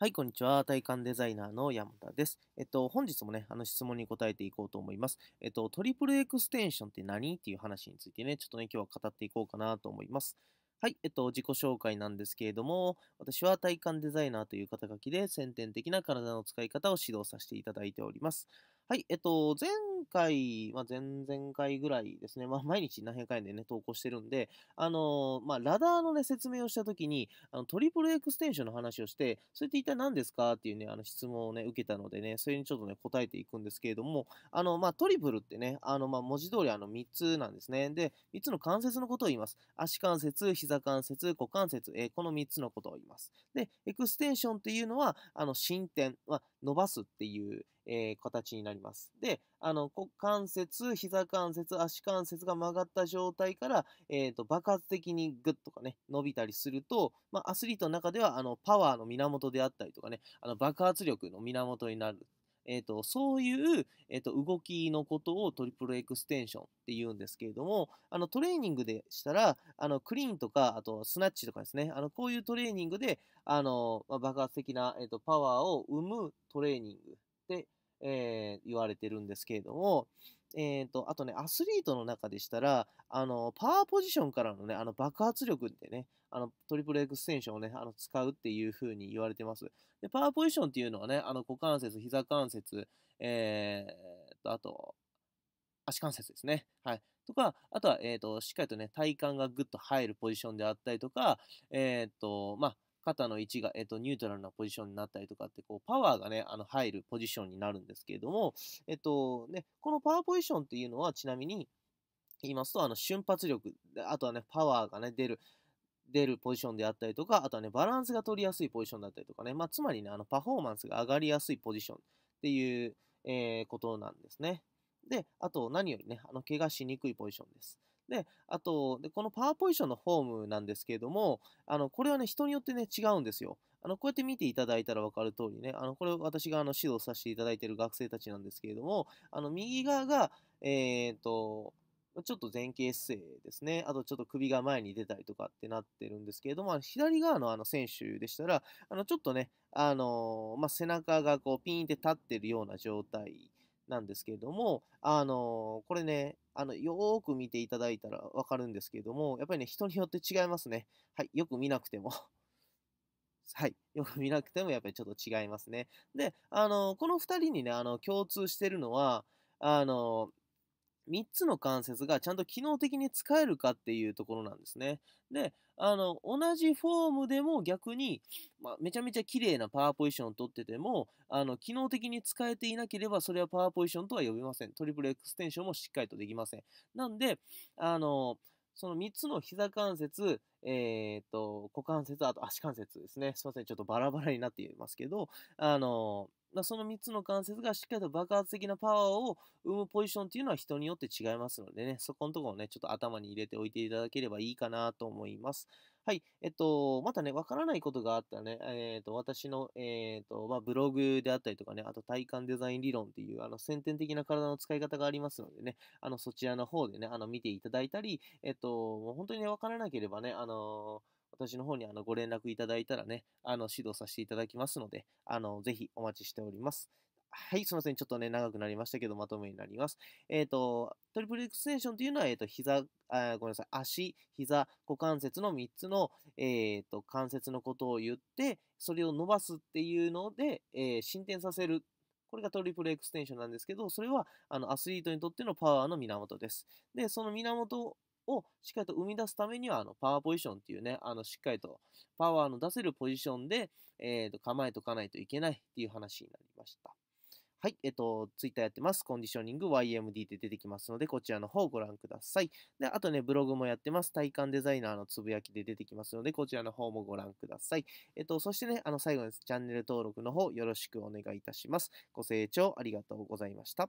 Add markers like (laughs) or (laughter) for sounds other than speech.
はい、こんにちは。体感デザイナーの山田です。えっと、本日もね、あの質問に答えていこうと思います。えっと、トリプルエクステンションって何っていう話についてね、ちょっとね、今日は語っていこうかなと思います。はい、えっと、自己紹介なんですけれども、私は体感デザイナーという肩書きで先天的な体の使い方を指導させていただいております。はい、えっと、前回、まあ、前々回ぐらいですね、まあ、毎日何百回でね、投稿してるんで、あのー、まあ、ラダーのね、説明をしたときに、あの、トリプルエクステンションの話をして、それって一体何ですかっていうね、あの、質問をね、受けたのでね、それにちょっとね、答えていくんですけれども、あの、まあ、トリプルってね、あの、まあ、文字通りあの、3つなんですね。で、3つの関節のことを言います。足関節、膝関節、股関節、えー、この3つのことを言います。で、エクステンションっていうのは、あの、進展、まあ、伸ばすっていう、えー、形になります。で、あの股関節、膝関節、足関節が曲がった状態から、えーと、爆発的にグッとかね、伸びたりすると、まあ、アスリートの中ではあのパワーの源であったりとかね、あの爆発力の源になる。えーと、そういう、えーと、と動きのことをトリプルエクステンションっていうんですけれどもあのトレーニングでしたらあのクリーンとかあとスナッチとかですねあのこういうトレーニングであの、まあ、爆発的な、えー、とパワーを生むトレーニングでえー、言われてるんですけれども、えーと、あとね、アスリートの中でしたら、あのパワーポジションからの,、ね、あの爆発力でね、あのトリプルエクステンションを、ね、あの使うっていう風に言われてます。でパワーポジションっていうのはね、あの股関節、膝関節、えーと、あと足関節ですね。はい、とか、あとは、えーと、しっかりとね、体幹がぐっと入るポジションであったりとか、えーとまあ肩の位置が、えっと、ニュートラルなポジションになったりとかって、こう、パワーがね、あの、入るポジションになるんですけれども、えっと、ね、このパワーポジションっていうのは、ちなみに、言いますと、あの、瞬発力、あとはね、パワーがね、出る、出るポジションであったりとか、あとはね、バランスが取りやすいポジションだったりとかね、まあ、つまりね、あの、パフォーマンスが上がりやすいポジションっていう、えー、ことなんですね。で、あと、何よりね、あの、怪我しにくいポジションです。で、あと、でこのパワーポジションのフォームなんですけれども、あのこれはね、人によってね、違うんですよ。あのこうやって見ていただいたら分かる通りね、あのこれ私があの指導させていただいている学生たちなんですけれども、あの右側が、えっ、と、ちょっと前傾姿勢ですね。あとちょっと首が前に出たりとかってなってるんですけれども、左側のあの選手でしたら、あのちょっとね、あのまあ、背中がこうピンって立ってるような状態なんですけれども、あのこれね、あのよーく見ていただいたらわかるんですけれども、やっぱりね、人によって違いますね。はい、よく見なくても (laughs) はい、よく見なくてもやっぱりちょっと違いますね。で、あのこの2人にね、あの共通してるのは、あの3つの関節がちゃんと機能的に使えるかっていうところなんですね。で、あの、同じフォームでも逆に、まあ、めちゃめちゃ綺麗なパワーポジションを取ってても、あの、機能的に使えていなければ、それはパワーポジションとは呼びません。トリプルエクステンションもしっかりとできません。なんで、あの、その3つの膝関節、えー、っと、股関節、あと足関節ですね。すいません。ちょっとバラバラになっていますけど、あの、その3つの関節がしっかりと爆発的なパワーを生むポジションっていうのは人によって違いますのでね、そこのところをね、ちょっと頭に入れておいていただければいいかなと思います。はい。えっと、またね、わからないことがあったらね、えっ、ー、と、私の、えっ、ー、と、まあ、ブログであったりとかね、あと体感デザイン理論っていう、あの、先天的な体の使い方がありますのでね、あの、そちらの方でね、あの、見ていただいたり、えっと、もう本当にね、わからなければね、あのー私の方にあのご連絡いただいたらね、あの指導させていただきますので、あのぜひお待ちしております。はい、すみません。ちょっとね、長くなりましたけど、まとめになります。えっ、ー、と、トリプルエクステンションというのは、えっ、ー、と、膝、あごめんなさい、足、膝、股関節の3つの、えっ、ー、と、関節のことを言って、それを伸ばすっていうので、え進展させる。これがトリプルエクステンションなんですけど、それは、あの、アスリートにとってのパワーの源です。で、その源をしっかりと生み出すためには、あのパワーポジションっていうね、あのしっかりとパワーの出せるポジションで、えー、と構えとかないといけないっていう話になりました。はい、えっと、ツイッターやってます。コンディショニング YMD で出てきますので、こちらの方をご覧ください。で、あとね、ブログもやってます。体感デザイナーのつぶやきで出てきますので、こちらの方もご覧ください。えっと、そしてね、あの、最後にチャンネル登録の方よろしくお願いいたします。ご清聴ありがとうございました。